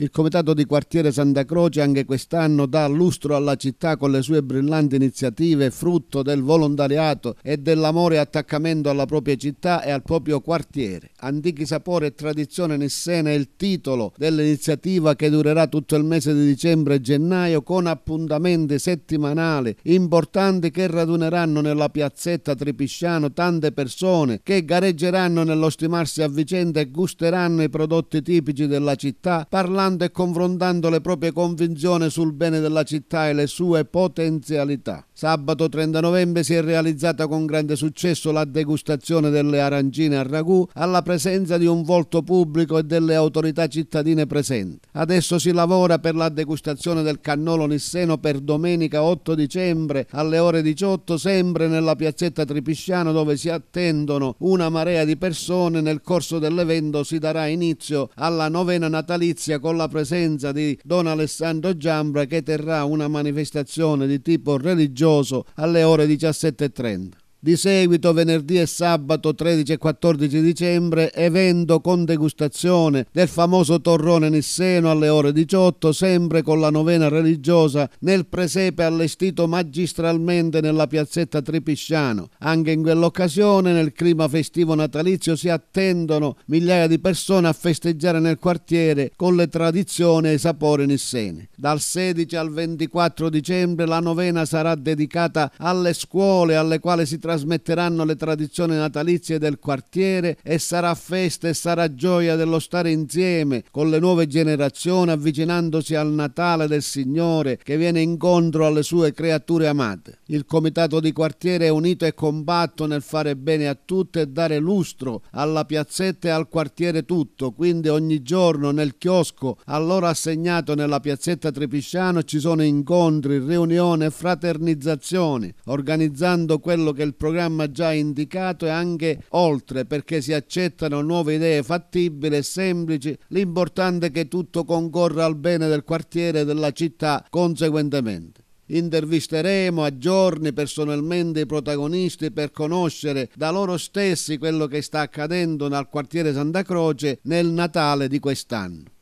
Il comitato di quartiere Santa Croce anche quest'anno dà lustro alla città con le sue brillanti iniziative, frutto del volontariato e dell'amore e attaccamento alla propria città e al proprio quartiere. Antichi sapori e tradizione nessena è il titolo dell'iniziativa che durerà tutto il mese di dicembre e gennaio con appuntamenti settimanali importanti che raduneranno nella piazzetta Tripisciano tante persone che gareggeranno nello stimarsi a vicenda e gusteranno i prodotti tipici della città parlando confrontando e confrontando le proprie convinzioni sul bene della città e le sue potenzialità. Sabato 30 novembre si è realizzata con grande successo la degustazione delle arancine a ragù alla presenza di un volto pubblico e delle autorità cittadine presenti. Adesso si lavora per la degustazione del cannolo nisseno per domenica 8 dicembre alle ore 18 sempre nella piazzetta Tripisciano dove si attendono una marea di persone. Nel corso dell'evento si darà inizio alla novena natalizia con la presenza di Don Alessandro Giambra che terrà una manifestazione di tipo religioso alle ore 17.30. Di seguito venerdì e sabato 13 e 14 dicembre evento con degustazione del famoso torrone nisseno alle ore 18 sempre con la novena religiosa nel presepe allestito magistralmente nella piazzetta Tripisciano. Anche in quell'occasione nel clima festivo natalizio si attendono migliaia di persone a festeggiare nel quartiere con le tradizioni e i sapori nisseni. Dal 16 al 24 dicembre la novena sarà dedicata alle scuole alle quali si tratta trasmetteranno le tradizioni natalizie del quartiere e sarà festa e sarà gioia dello stare insieme con le nuove generazioni avvicinandosi al Natale del Signore che viene incontro alle sue creature amate. Il comitato di quartiere è unito e combatto nel fare bene a tutte e dare lustro alla piazzetta e al quartiere tutto, quindi ogni giorno nel chiosco allora assegnato nella piazzetta Trepisciano ci sono incontri, riunioni e fraternizzazioni, organizzando quello che il programma già indicato e anche oltre perché si accettano nuove idee fattibili e semplici, l'importante è che tutto concorra al bene del quartiere e della città conseguentemente. Intervisteremo a giorni personalmente i protagonisti per conoscere da loro stessi quello che sta accadendo nel quartiere Santa Croce nel Natale di quest'anno.